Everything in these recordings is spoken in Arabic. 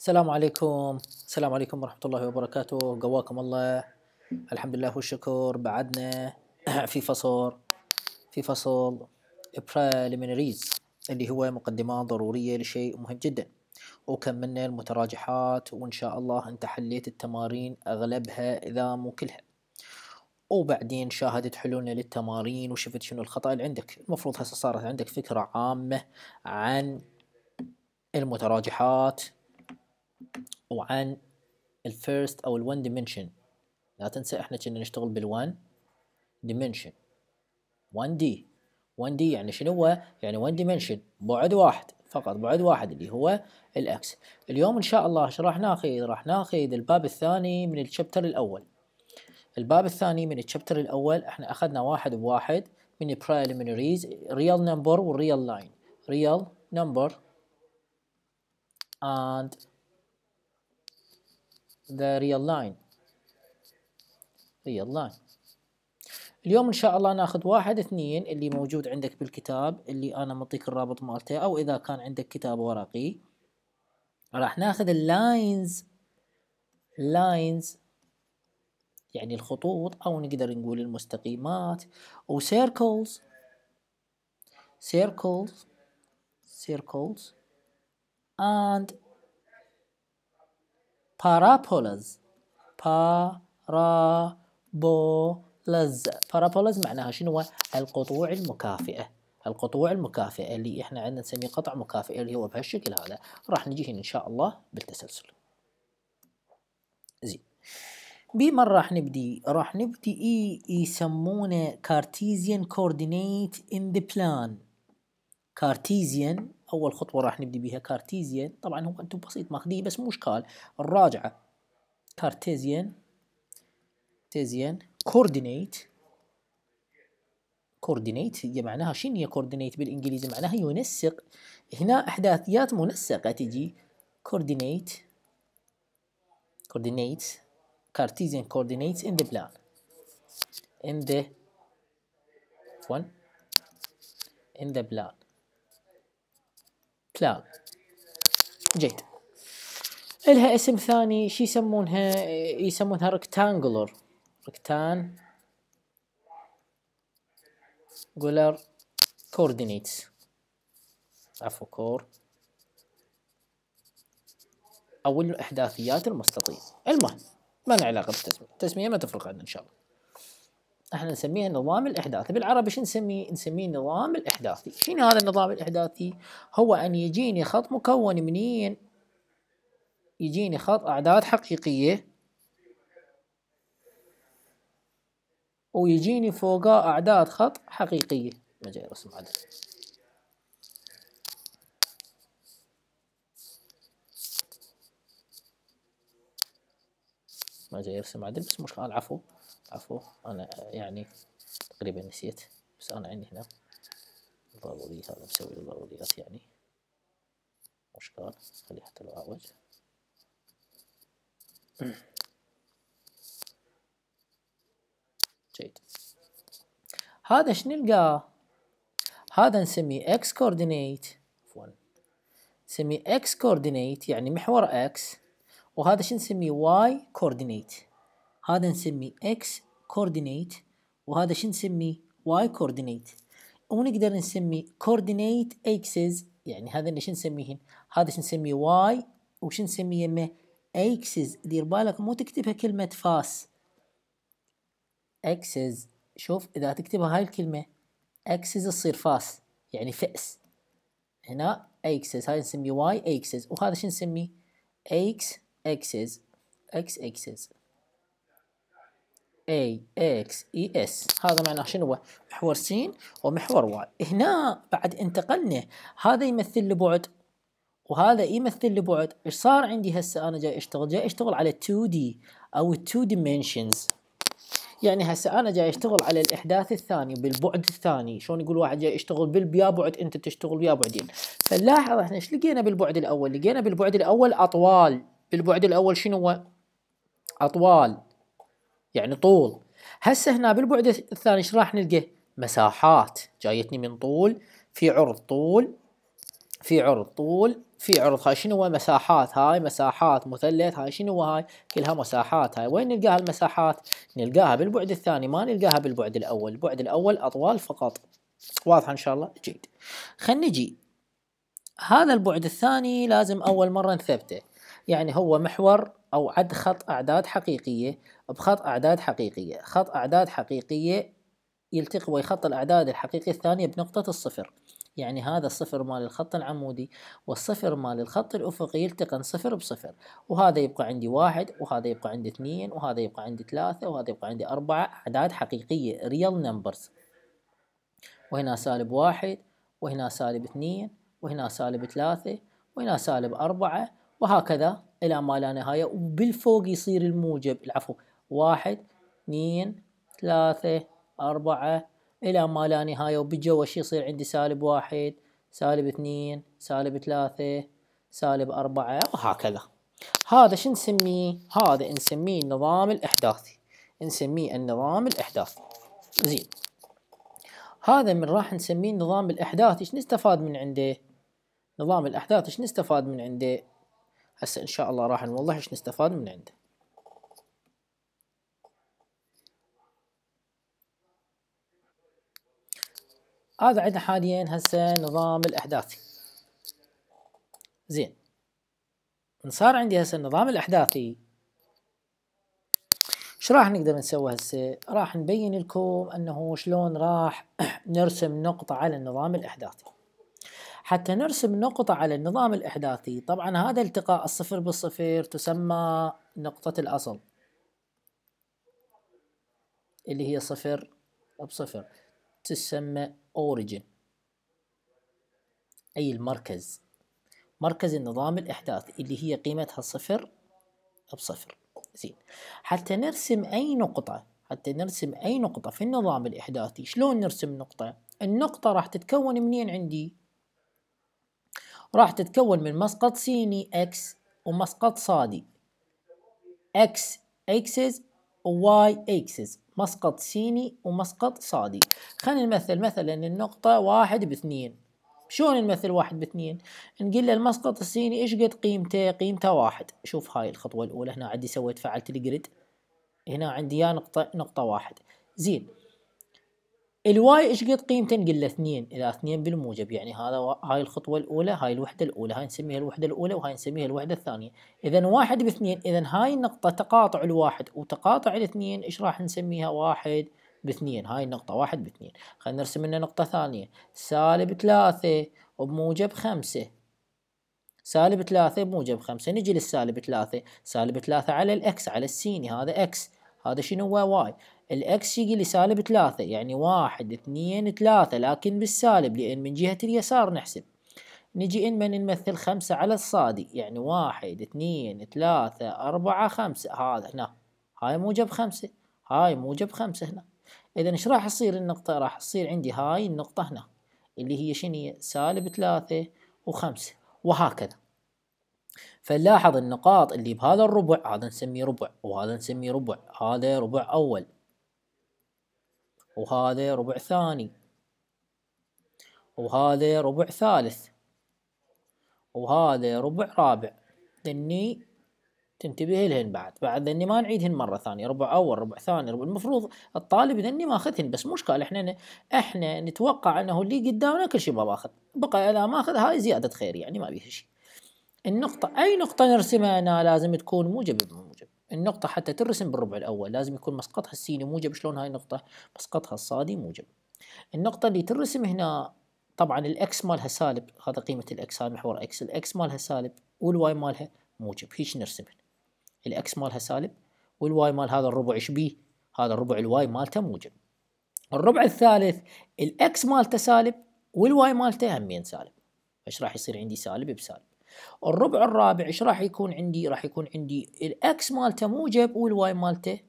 السلام عليكم السلام عليكم ورحمة الله وبركاته قواكم الله الحمد لله والشكر بعدنا في فصل في فصل preliminaries اللي هو مقدمات ضرورية لشيء مهم جدا وكملنا المتراجحات وإن شاء الله أنت حليت التمارين أغلبها إذا مو كلها وبعدين شاهدت حلولنا للتمارين وشفت شنو الخطأ اللي عندك المفروض هسه صارت عندك فكرة عامة عن المتراجحات وعن الفيرست او الون dimension لا تنسى احنا كنا نشتغل بالوان dimension 1D 1D يعني شنو هو؟ يعني 1 dimension بعد واحد فقط بعد واحد اللي هو الاكس اليوم ان شاء الله راح ناخذ راح ناخذ الباب الثاني من الشابتر الاول الباب الثاني من الشابتر الاول احنا اخذنا واحد بواحد من preliminaries real number والريال line real number and the real line real line اليوم ان شاء الله ناخذ واحد اثنين اللي موجود عندك بالكتاب اللي انا معطيك الرابط مالته او اذا كان عندك كتاب ورقي راح ناخذ اللاينز لاينز يعني الخطوط او نقدر نقول المستقيمات وسيركلز circles circles and parabolas parabolas parabolas معناها شنو هو القطوع المكافئة القطوع المكافئة اللي احنا عندنا نسميه قطع مكافئة اللي هو بهالشكل هذا راح نجي هنا ان شاء الله بالتسلسل زين بمن راح نبدي راح نبدي إي يسمونه كارتيزيان كوردينيت ان ذا بلان كارتيزيان اول خطوه راح نبدي بها كارتيزيان طبعا هو انتم بسيط ماخذيه بس مو اشكال الراجعه كارتيزيان كارتيزيان كوردينيت كوردينيت هي معناها شنو هي كوردينيت بالانجليزي معناها ينسق هنا احداثيات منسقه تجي كوردينيت كوردينيت كارتيزيان كوردينيت ان ذا بلان ان ذا one ان ذا بلان كلاود جيد الها اسم ثاني شي يسمونها يسمونها ركتانجلر ركتان جولر كوردينيتس عفوا كور او الاحداثيات المستطيل المهم ما له علاقه بالتسميه التسميه ما تفرق عندنا ان شاء الله احنا نسميه النظام الاحداثي بالعربي شو نسميه نسميه النظام الاحداثي شنو هذا النظام الاحداثي هو ان يجيني خط مكون منين يجيني خط اعداد حقيقيه ويجيني فوقه اعداد خط حقيقيه ما جاي رسم عدد ما جاي يرسم عدل بس مش العفو عفوا أنا يعني تقريبا نسيت بس أنا عندي هنا ضروري هذا مسوي الضروريات يعني أشكال خليه حتى لو أعوج جيد هذا ايش نلقاه هذا نسميه x coordinate عفوا نسميه x coordinate يعني محور x وهذا شنو نسميه y coordinate هذا نسميه x coordinate وهذا شو نسميه y coordinate ونقدر نسمي coordinate axes يعني هذا شو نسميهن هذا شو نسميه y وش نسميه يمه axes دير بالك مو تكتبها كلمة فاس axes شوف إذا تكتبها هاي الكلمة axes تصير فاس يعني فأس هنا axes هاي نسميه y axes وهذا شو نسميه x axes x axes A X E S هذا معناه شنو هو محور س ومحور واي هنا بعد انتقلنا هذا يمثل لبعد وهذا يمثل لبعد ايش صار عندي هسه انا جاي اشتغل جاي اشتغل على 2 2D او 2 dimensions يعني هسه انا جاي اشتغل على الاحداث الثاني بالبعد الثاني شلون يقول واحد جاي يشتغل بالبيا بعد انت تشتغل بيا بعدين فنلاحظ احنا ايش لقينا بالبعد الاول لقينا بالبعد الاول اطوال بالبعد الاول شنو هو اطوال يعني طول هسه هنا بالبعد الثاني ايش راح نلقى مساحات جايتني من طول في عرض طول في عرض طول في عرض هاي شنو هو مساحات هاي مساحات مثلث هاي شنو هاي كلها مساحات هاي وين نلقاها المساحات نلقاها بالبعد الثاني ما نلقاها بالبعد الاول البعد الاول اطوال فقط واضحه ان شاء الله جيد خلينا نجي هذا البعد الثاني لازم اول مره نثبته يعني هو محور او عد خط اعداد حقيقيه بخط أعداد حقيقية خط أعداد حقيقية يلتقي ويخط الأعداد الحقيقية الثانية بنقطة الصفر يعني هذا الصفر مال الخط العمودي والصفر مال الخط الأفقي يلتقن صفر بصفر وهذا يبقى عندي واحد وهذا يبقى عندي اثنين وهذا يبقى عندي ثلاثة وهذا يبقى عندي أربعة أعداد حقيقية ريال نمبرز وهنا سالب واحد وهنا سالب اثنين وهنا سالب ثلاثة وهنا سالب أربعة وهكذا إلى ما لا نهاية وبالفوق يصير الموجب العفو واحد اثنين ثلاثة أربعة إلى ما لا نهاية وبالجوة شي يصير عندي سالب واحد سالب اثنين سالب ثلاثة سالب أربعة وهكذا هذا شو نسميه؟ هذا نسميه النظام الإحداثي نسميه النظام الإحداثي زين هذا من راح نسميه النظام الإحداثي شو نستفاد من عنده؟ نظام الأحداث شو نستفاد من عنده؟ هسه إن شاء الله راح نوضح شو نستفاد من عنده هذا عندنا حاليا هسه نظام الأحداثي زين ان صار عندي هسه النظام الأحداثي ايش راح نقدر نسوي هسه راح نبين لكم انه شلون راح نرسم نقطة على النظام الاحداثي حتى نرسم نقطة على النظام الاحداثي طبعا هذا التقاء الصفر بالصفر تسمى نقطة الاصل اللي هي صفر بصفر تسمى origin أي المركز مركز النظام الإحداث اللي هي قيمتها صفر بصفر زين حتى نرسم أي نقطة حتى نرسم أي نقطة في النظام الإحداثي شلون نرسم نقطة؟ النقطة راح تتكون منين عندي؟ راح تتكون من مسقط سيني X ومسقط صادي X إكسز واي اكسس مسقط سيني ومسقط صادي خلينا نمثل مثلا النقطة واحد باثنين شلون نمثل واحد باثنين نقول له المسقط السيني ايش قد قيمته قيمته واحد شوف هاي الخطوة الاولى هنا عندي سويت فعلت الجريد هنا عندي يا نقطة نقطة واحد زين الواي ايش قد قيمتن قله اثنين اذا اثنين بالموجب يعني هذا هاي الخطوه الاولى هاي الوحده الاولى هاي نسميها الوحده الاولى وهاي نسميها الوحده الثانيه اذا واحد باثنين اذا هاي النقطه تقاطع الواحد وتقاطع الاثنين ايش راح نسميها واحد باثنين هاي النقطه واحد باثنين خلينا نرسم لنا نقطه ثانيه سالب ثلاثة وبموجب خمسة سالب ثلاثة بموجب خمسة نجي للسالب ثلاثة سالب ثلاثة على الاكس على السيني هذا اكس هذا شنو هو واي الاكس يجي لسالب ثلاثة يعني واحد اثنين ثلاثة لكن بالسالب لان من جهة اليسار نحسب نجي إن من نمثل خمسة على الصادي يعني واحد اثنين ثلاثة أربعة خمسة هذا هنا هاي موجب خمسة هاي موجب خمسة هنا إذا إيش راح يصير النقطة راح تصير عندي هاي النقطة هنا اللي هي شنو سالب ثلاثة وخمسة وهكذا فنلاحظ النقاط اللي بهذا الربع هذا نسميه ربع وهذا نسميه ربع هذا ربع أول وهذا ربع ثاني وهذا ربع ثالث وهذا ربع رابع ذني تنتبه لهن بعد بعد ذني ما نعيدهن مرة ثانية ربع أول ربع ثاني ربع المفروض الطالب ذني ماخذهن بس مشكلة احنا احنا نتوقع انه اللي قدامنا كل شيء ما باخذ بقى اذا ماخذ هاي زيادة خير يعني ما بيها شيء النقطة أي نقطة نرسمها أنا لازم تكون موجب بموجب النقطة حتى ترسم بالربع الأول لازم يكون مسقطها السيني موجب شلون هاي النقطة مسقطها الصادي موجب النقطة اللي ترسم هنا طبعا الإكس مالها سالب هذا قيمة الإكس هذا محور إكس الإكس مالها سالب والواي مالها موجب هيش نرسم الإكس مالها سالب والواي مال هذا الربع ايش بيه هذا الربع الواي مالته موجب الربع الثالث الإكس مالته سالب والواي مالته همين سالب ايش راح يصير عندي سالب بسالب الربع الرابع ايش راح يكون عندي راح يكون عندي الاكس مالته موجب والواي مالته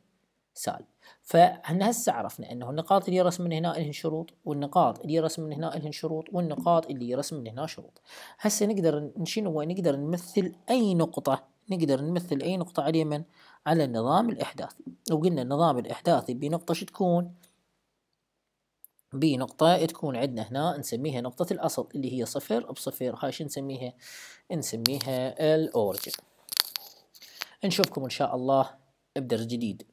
سالب فاحنا هسه عرفنا انه النقاط اللي يرسم من هنا الهن شروط والنقاط اللي يرسم من هنا الهن شروط والنقاط اللي يرسم من هنا شروط هسه نقدر شنو نقدر نمثل اي نقطه نقدر نمثل اي نقطه على من على النظام الاحداثي وقلنا النظام الاحداثي بنقطه شو تكون بنقطة تكون عندنا هنا نسميها نقطة الأصل اللي هي صفر بصفر هاي شو نسميها؟ نسميها الأوريجن نشوفكم إن شاء الله بدرس جديد